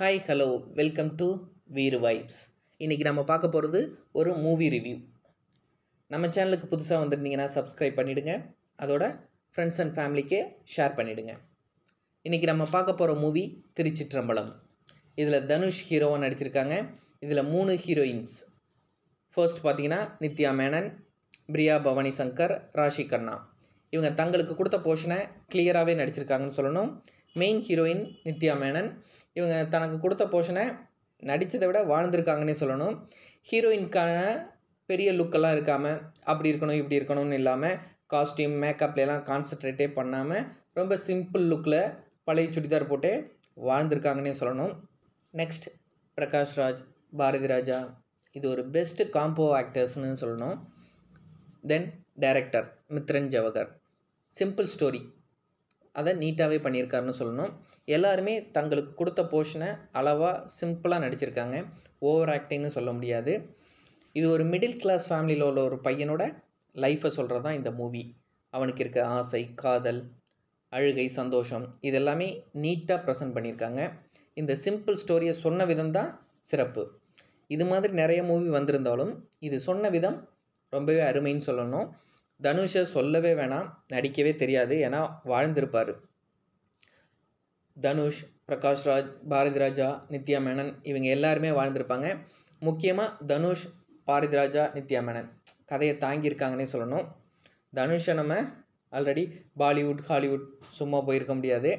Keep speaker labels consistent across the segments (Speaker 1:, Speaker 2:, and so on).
Speaker 1: hi hello welcome to Veer vibes இன்றைக்கி நம்ம பார்க்க போகிறது ஒரு மூவி ரிவ்யூ நம்ம சேனலுக்கு புதுசாக வந்திருந்தீங்கன்னா சப்ஸ்கிரைப் பண்ணிவிடுங்க அதோட ஃப்ரெண்ட்ஸ் அண்ட் ஃபேமிலிக்கே ஷேர் பண்ணிவிடுங்க இன்றைக்கி நம்ம பார்க்க போகிற மூவி திருச்சிற்றம்பலம் இதில் தனுஷ் ஹீரோவாக நடிச்சிருக்காங்க இதில் மூணு ஹீரோயின்ஸ் ஃபர்ஸ்ட் பார்த்தீங்கன்னா நித்யா மேனன் பிரியா பவானி சங்கர் ராஷி கண்ணா இவங்க தங்களுக்கு கொடுத்த போர்ஷனை கிளியராகவே நடிச்சிருக்காங்கன்னு சொல்லணும் மெயின் ஹீரோயின் நித்யா மேனன் இவங்க தனக்கு கொடுத்த போர்ஷனை நடித்ததை விட வாழ்ந்திருக்காங்கன்னே சொல்லணும் ஹீரோயின்கான பெரிய லுக்கெல்லாம் இருக்காமல் அப்படி இருக்கணும் இப்படி இருக்கணும்னு இல்லாமல் காஸ்டியூம் மேக்கப்லாம் கான்சன்ட்ரேட்டே பண்ணாமல் ரொம்ப சிம்பிள் லுக்கில் பழைய சுடிதார் போட்டு வாழ்ந்திருக்காங்கன்னே சொல்லணும் நெக்ஸ்ட் பிரகாஷ் ராஜ் பாரதி ராஜா இது ஒரு பெஸ்ட்டு காம்போ ஆக்டர்ஸ்னு சொல்லணும் then director Mithran Jawahar simple story அதை நீட்டாகவே பண்ணியிருக்காருன்னு சொல்லணும் எல்லாருமே தங்களுக்கு கொடுத்த போர்ஷனை அளவாக சிம்பிளாக நடிச்சிருக்காங்க ஓவர் ஆக்டிங்னு சொல்ல முடியாது இது ஒரு மிடில் கிளாஸ் ஃபேமிலியில் உள்ள ஒரு பையனோட லைஃப்பை சொல்கிறது தான் இந்த மூவி அவனுக்கு இருக்க ஆசை காதல் அழுகை சந்தோஷம் இதெல்லாமே நீட்டாக ப்ரெசன்ட் பண்ணியிருக்காங்க இந்த சிம்பிள் ஸ்டோரியை சொன்ன விதம் தான் சிறப்பு இது மாதிரி நிறைய மூவி வந்திருந்தாலும் இது சொன்ன விதம் ரொம்பவே அருமைன்னு சொல்லணும் தனுஷை சொல்லவே வேணாம் நடிக்கவே தெரியாது ஏன்னா வாழ்ந்திருப்பார் தனுஷ் பிரகாஷ்ராஜ் பாரதி ராஜா நித்யா மேனன் இவங்க எல்லாருமே வாழ்ந்திருப்பாங்க முக்கியமாக தனுஷ் பாரதி ராஜா நித்யா மேனன் கதையை தாங்கியிருக்காங்கன்னே சொல்லணும் தனுஷை நம்ம ஆல்ரெடி பாலிவுட் ஹாலிவுட் சும்மா போயிருக்க முடியாது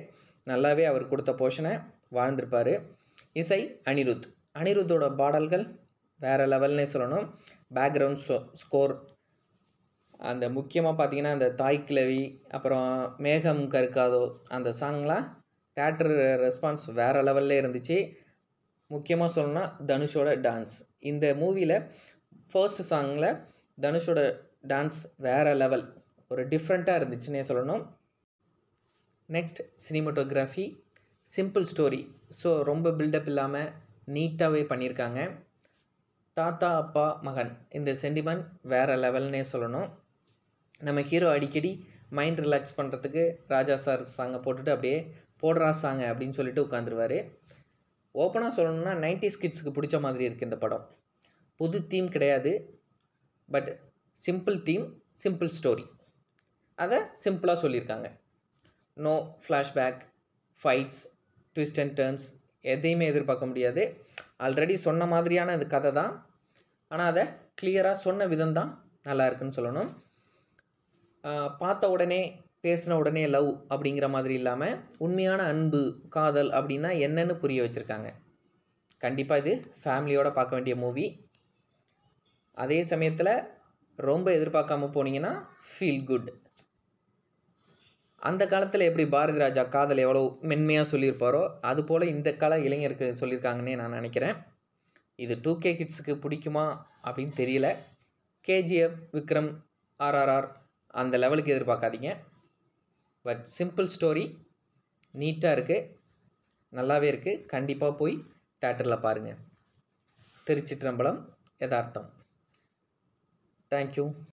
Speaker 1: நல்லாவே அவர் கொடுத்த போர்ஷனை வாழ்ந்திருப்பார் இசை அனிருத் அனிருத்தோட பாடல்கள் வேறு லெவல்னே சொல்லணும் பேக்ரவுண்ட் ஸ்கோர் அந்த முக்கியமாக பார்த்தீங்கன்னா அந்த தாய் கிளவி அப்புறம் மேகம் கருக்காதோ அந்த சாங்லாம் தேட்டர் ரெஸ்பான்ஸ் வேறு லெவலில் இருந்துச்சு முக்கியமாக சொல்லணும்னா தனுஷோட டான்ஸ் இந்த மூவியில் ஃபர்ஸ்ட் சாங்கில் தனுஷோட டான்ஸ் வேறு லெவல் ஒரு டிஃப்ரெண்ட்டாக இருந்துச்சுன்னே சொல்லணும் next cinematography simple story so ரொம்ப பில்டப் இல்லாமல் நீட்டாகவே பண்ணியிருக்காங்க தாத்தா அப்பா மகன் இந்த சென்டிமெண்ட் வேறு லெவல்னே சொல்லணும் நம்ம ஹீரோ அடிக்கடி மைண்ட் ரிலாக்ஸ் பண்ணுறதுக்கு ராஜா சார் சாங்கை போட்டுட்டு அப்படியே போடுறா சாங்க அப்படின்னு சொல்லிட்டு உட்காந்துருவார் ஓப்பனாக சொல்லணும்னா நைன்டி ஸ்கிட்ஸுக்கு பிடிச்ச மாதிரி இருக்குது இந்த படம் புது தீம் கிடையாது but simple theme simple story அதை சிம்பிளாக சொல்லியிருக்காங்க no flashback fights twist and turns எதையுமே எதிர்பார்க்க முடியாது ஆல்ரெடி சொன்ன மாதிரியான இது கதை தான் ஆனால் அதை கிளியராக சொன்ன விதம் தான் நல்லா இருக்குன்னு சொல்லணும் பார்த்த உடனே பேசின உடனே லவ் அப்படிங்கிற மாதிரி இல்லாமல் உண்மையான அன்பு காதல் அப்படின்னா என்னென்னு புரிய வச்சுருக்காங்க கண்டிப்பாக இது ஃபேமிலியோடு பார்க்க வேண்டிய மூவி அதே சமயத்தில் ரொம்ப எதிர்பார்க்காம போனீங்கன்னா ஃபீல் குட் அந்த காலத்தில் எப்படி பாரதி ராஜா காதல் எவ்வளோ மென்மையாக சொல்லியிருப்பாரோ அதுபோல் இந்த கால இளைஞருக்கு சொல்லியிருக்காங்கன்னே நான் நினைக்கிறேன் இது டூ கே கிட்ஸுக்கு பிடிக்குமா அப்படின்னு தெரியல கேஜிஎஃப் விக்ரம் ஆர்ஆர்ஆர் அந்த லெவலுக்கு எதிர்பார்க்காதீங்க பட் சிம்பிள் ஸ்டோரி நீட்டாக இருக்குது நல்லாவே இருக்குது கண்டிப்பாக போய் தேட்டரில் பாருங்கள் திருச்சிற்றம்பலம் யதார்த்தம் தேங்க்யூ